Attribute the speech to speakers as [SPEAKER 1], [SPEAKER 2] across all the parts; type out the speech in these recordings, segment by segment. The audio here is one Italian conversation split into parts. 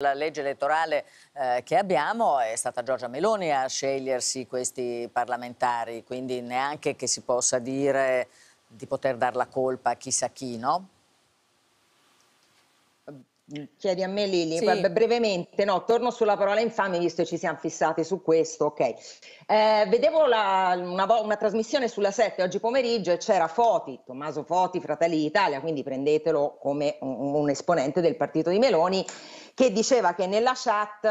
[SPEAKER 1] La legge elettorale eh, che abbiamo è stata Giorgia Meloni a scegliersi questi parlamentari, quindi neanche che si possa dire di poter dar la colpa a chissà chi, no?
[SPEAKER 2] Chiedi a me Lili, sì. brevemente, no, torno sulla parola infame visto che ci siamo fissati su questo, ok. Eh, vedevo la, una, una, trasmissione sulla 7 oggi pomeriggio e c'era Foti, Tommaso Foti, Fratelli d'Italia, quindi prendetelo come un, un esponente del partito di Meloni che diceva che nella chat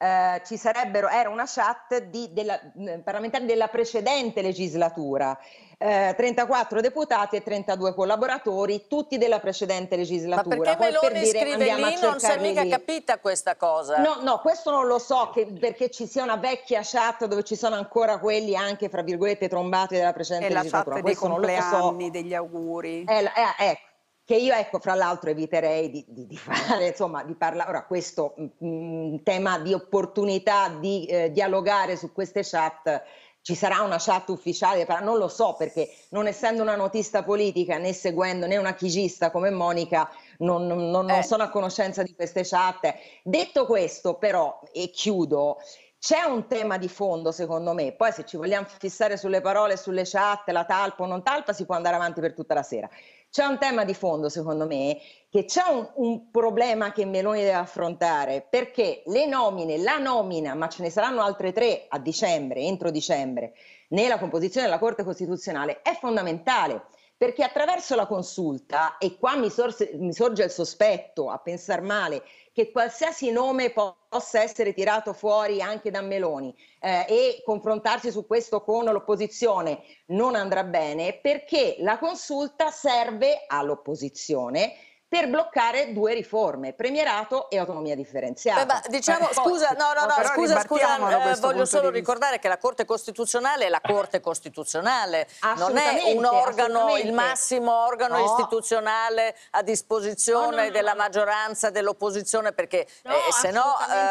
[SPEAKER 2] eh, ci sarebbero, era una chat di, della, mm, parlamentari della precedente legislatura, eh, 34 deputati e 32 collaboratori, tutti della precedente legislatura. Ma perché Poi Meloni per dire, scrive lì, non si è mica lì.
[SPEAKER 1] capita questa cosa. No,
[SPEAKER 2] no, questo non lo so, che, perché ci sia una vecchia chat dove ci sono ancora quelli anche, fra virgolette, trombati della precedente e legislatura. La chat questo dei non lo so. degli auguri. Eh, eh, ecco che io ecco fra l'altro eviterei di, di, di fare, insomma, di parlare, ora questo mh, mm, mm, tema di opportunità di eh, dialogare su queste chat, ci sarà una chat ufficiale, però non lo so perché non essendo una notista politica né seguendo né una chigista come Monica, non, non, non eh. sono a conoscenza di queste chat. Detto questo però, e chiudo, c'è un tema di fondo, secondo me. Poi, se ci vogliamo fissare sulle parole, sulle chat, la talpa o non talpa, si può andare avanti per tutta la sera. C'è un tema di fondo, secondo me, che c'è un, un problema che Meloni deve affrontare perché le nomine, la nomina, ma ce ne saranno altre tre a dicembre, entro dicembre, nella composizione della Corte Costituzionale è fondamentale perché attraverso la consulta, e qua mi, sorse, mi sorge il sospetto a pensare male, che qualsiasi nome possa essere tirato fuori anche da Meloni eh, e confrontarsi su questo con l'opposizione non andrà bene, perché la consulta serve all'opposizione per bloccare due riforme, premierato e autonomia differenziata.
[SPEAKER 1] Beh, diciamo, beh, diciamo, scusa, no, no, no, scusa, scusa eh, voglio solo ricordare che la Corte Costituzionale è la Corte Costituzionale, non è un organo, il massimo organo istituzionale a disposizione della maggioranza, dell'opposizione, perché eh, se no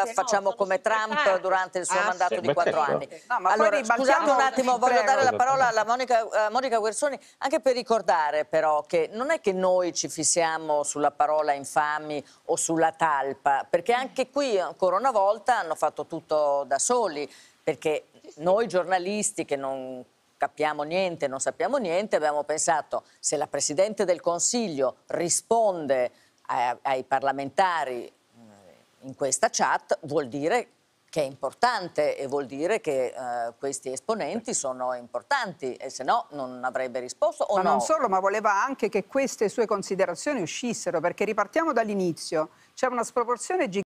[SPEAKER 1] eh, facciamo come Trump durante il suo mandato di quattro anni. allora, scusate un attimo, voglio dare la parola alla Monica, a eh, Monica Guersoni, anche per ricordare però che non è che noi ci fissiamo sulla parola infami o sulla talpa, perché anche qui ancora una volta hanno fatto tutto da soli, perché noi giornalisti che non capiamo niente, non sappiamo niente, abbiamo pensato se la Presidente del Consiglio risponde eh, ai parlamentari mm, in questa chat vuol dire che è importante e vuol dire che eh, questi esponenti sono importanti e se no non avrebbe risposto ma no? non solo,
[SPEAKER 2] ma voleva anche che queste sue considerazioni uscissero perché ripartiamo dall'inizio, c'è una sproporzione gigante